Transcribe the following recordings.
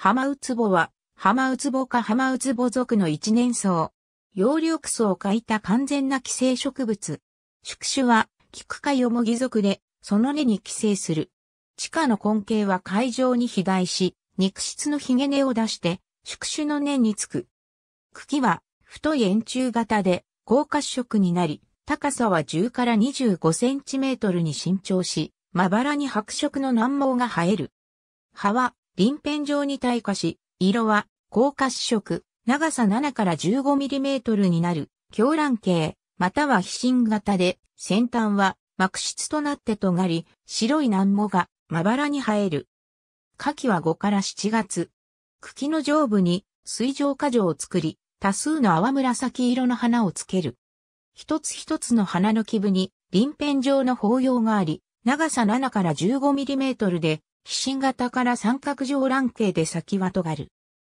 ハマウツボは、ハマウツボかハマウツボ属の一年草。葉緑草を欠いた完全な寄生植物。宿主は、キクヨモギ属で、その根に寄生する。地下の根茎は海上に肥大し、肉質のヒゲ根を出して、宿主の根につく。茎は、太い円柱型で、高褐色になり、高さは10から25センチメートルに伸長し、まばらに白色の軟毛が生える。葉は、鱗片状に退化し、色は高褐色、長さ7から 15mm になる、狂乱形、または飛信型で、先端は膜質となって尖り、白い難毛がまばらに生える。夏季は5から7月。茎の上部に水上果状を作り、多数の泡紫色の花をつける。一つ一つの花の基部に鱗片状の包葉があり、長さ7から 15mm で飛信型から三角状乱形で先は尖る。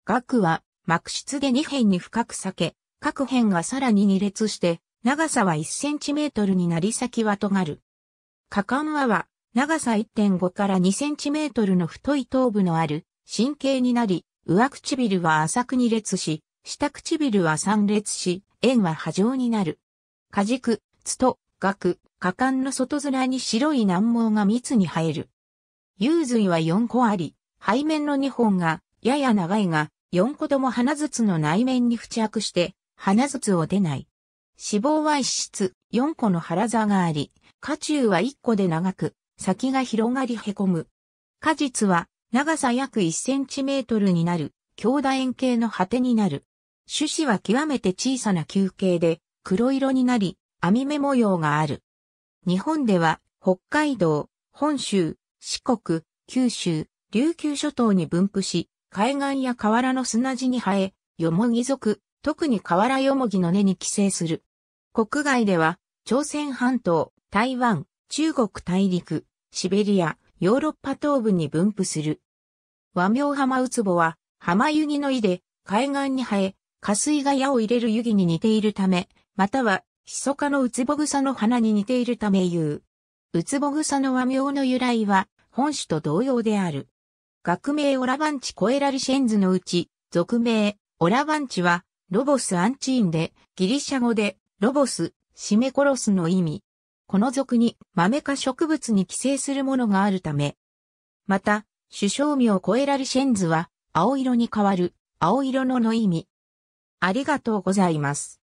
額は、膜質で2辺に深く裂け、各辺がさらに2列して、長さは1センチメートルになり先は尖る。果敢はは、長さ1.5から2センチメートルの太い頭部のある、神経になり、上唇は浅く2列し、下唇は3列し、円は波状になる。果軸、つと、額、果敢の外面に白い難毛が密に生える。幽髄は4個あり、背面の2本がやや長いが、4個とも鼻筒の内面に付着して、鼻筒を出ない。脂肪は一室、4個の腹座があり、下中は1個で長く、先が広がり凹む。果実は長さ約1センチメートルになる、強打円形の果てになる。種子は極めて小さな球形で、黒色になり、網目模様がある。日本では、北海道、本州、四国、九州、琉球諸島に分布し、海岸や河原の砂地に生え、よもぎ族、特に河原よもぎの根に寄生する。国外では、朝鮮半島、台湾、中国大陸、シベリア、ヨーロッパ東部に分布する。和名浜ウツボは、浜湯木の井で、海岸に生え、下水が矢を入れる湯木に似ているため、または、ソかのウツボ草の花に似ているため言う。ウツボグサの和名の由来は、本種と同様である。学名オラバンチコエラリシェンズのうち、俗名、オラバンチは、ロボスアンチーンで、ギリシャ語で、ロボス、締め殺すの意味。この俗に、豆科植物に寄生するものがあるため。また、首相名コエラリシェンズは、青色に変わる、青色のの意味。ありがとうございます。